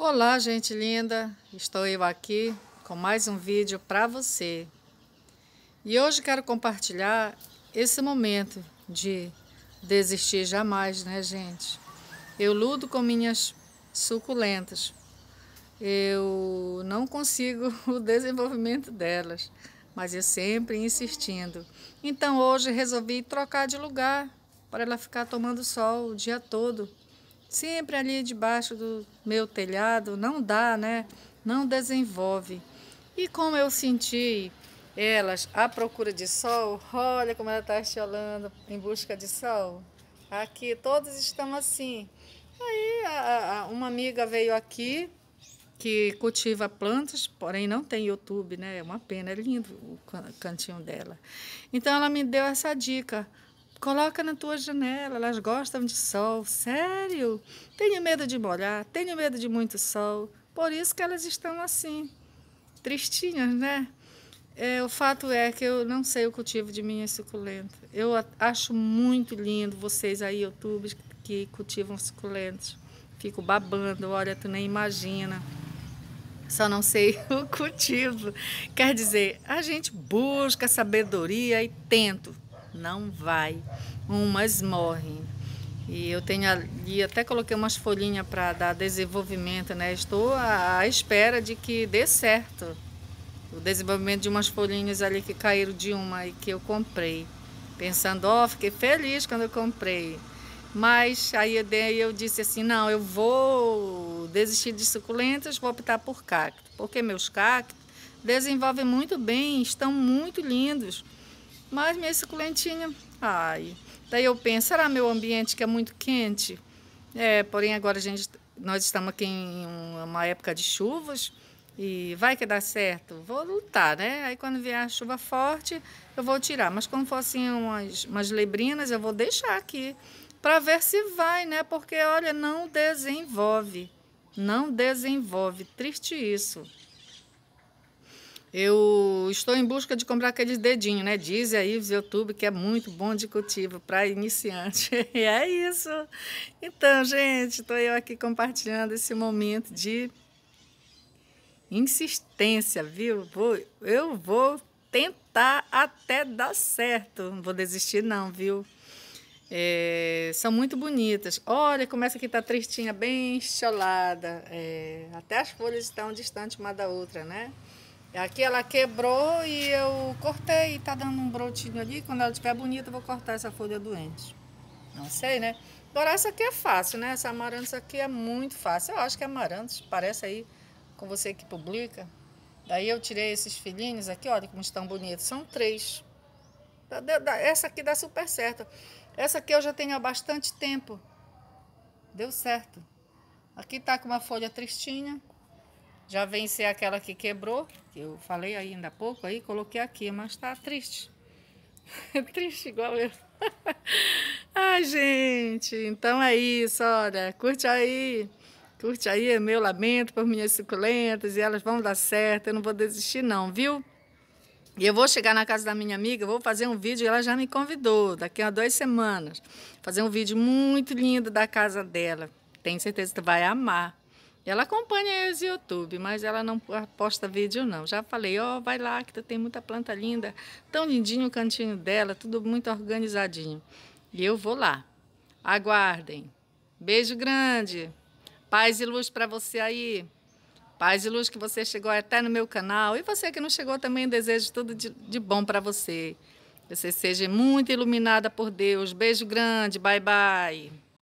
Olá, gente linda! Estou eu aqui com mais um vídeo para você. E hoje quero compartilhar esse momento de desistir jamais, né, gente? Eu luto com minhas suculentas. Eu não consigo o desenvolvimento delas, mas eu sempre insistindo. Então hoje resolvi trocar de lugar para ela ficar tomando sol o dia todo sempre ali debaixo do meu telhado, não dá, né? Não desenvolve. E como eu senti elas à procura de sol, olha como ela está estiolando em busca de sol. Aqui todos estão assim. Aí a, a, uma amiga veio aqui que cultiva plantas, porém não tem YouTube, né? É uma pena, é lindo o cantinho dela. Então ela me deu essa dica. Coloca na tua janela, elas gostam de sol. Sério? Tenho medo de molhar, tenho medo de muito sol. Por isso que elas estão assim, tristinhas, né? É, o fato é que eu não sei o cultivo de minha suculenta. Eu acho muito lindo vocês aí, youtubers, que cultivam suculentas. Fico babando, olha, tu nem imagina. Só não sei o cultivo. Quer dizer, a gente busca sabedoria e tento, não vai. Umas morrem. E eu tenho ali, até coloquei umas folhinhas para dar desenvolvimento, né? Estou à espera de que dê certo o desenvolvimento de umas folhinhas ali que caíram de uma e que eu comprei. Pensando, ó, oh, fiquei feliz quando eu comprei. Mas aí eu, dei, eu disse assim, não, eu vou desistir de suculentas, vou optar por cacto. Porque meus cactos desenvolvem muito bem, estão muito lindos. Mas minha suculentinha, ai. Daí eu penso, será meu ambiente que é muito quente? É, porém agora a gente, nós estamos aqui em uma época de chuvas e vai que dá certo. Vou lutar, né? Aí quando vier a chuva forte, eu vou tirar. Mas quando for assim umas, umas lebrinas, eu vou deixar aqui para ver se vai, né? Porque olha, não desenvolve. Não desenvolve. Triste isso. Eu estou em busca de comprar aqueles dedinho, né? Diz aí, YouTube, que é muito bom de cultivo para iniciante. E é isso. Então, gente, estou eu aqui compartilhando esse momento de insistência, viu? Vou, eu vou tentar até dar certo. Não vou desistir, não, viu? É, são muito bonitas. Olha como essa aqui está tristinha, bem cholada. É, até as folhas estão distantes uma da outra, né? Aqui ela quebrou e eu cortei, está dando um brotinho ali. Quando ela estiver bonita, eu vou cortar essa folha doente. Não sei, né? Agora essa aqui é fácil, né? Essa amarantos aqui é muito fácil. Eu acho que é amarantos, parece aí com você que publica. Daí eu tirei esses filhinhos aqui, olha como estão bonitos. São três. Essa aqui dá super certo. Essa aqui eu já tenho há bastante tempo. Deu certo. Aqui tá com uma folha tristinha. Já vencei aquela que quebrou. Eu falei ainda há pouco aí, coloquei aqui, mas tá triste. É triste igual eu. Ai, gente, então é isso, olha, curte aí. Curte aí, é meu lamento por minhas suculentas e elas vão dar certo, eu não vou desistir não, viu? E eu vou chegar na casa da minha amiga, vou fazer um vídeo, ela já me convidou, daqui a duas semanas, fazer um vídeo muito lindo da casa dela. Tenho certeza que tu vai amar. Ela acompanha os YouTube, mas ela não posta vídeo não. Já falei, ó, oh, vai lá que tem muita planta linda, tão lindinho o cantinho dela, tudo muito organizadinho. E eu vou lá. Aguardem. Beijo grande. Paz e luz para você aí. Paz e luz que você chegou até no meu canal. E você que não chegou também, desejo tudo de, de bom para você. Você seja muito iluminada por Deus. Beijo grande. Bye, bye.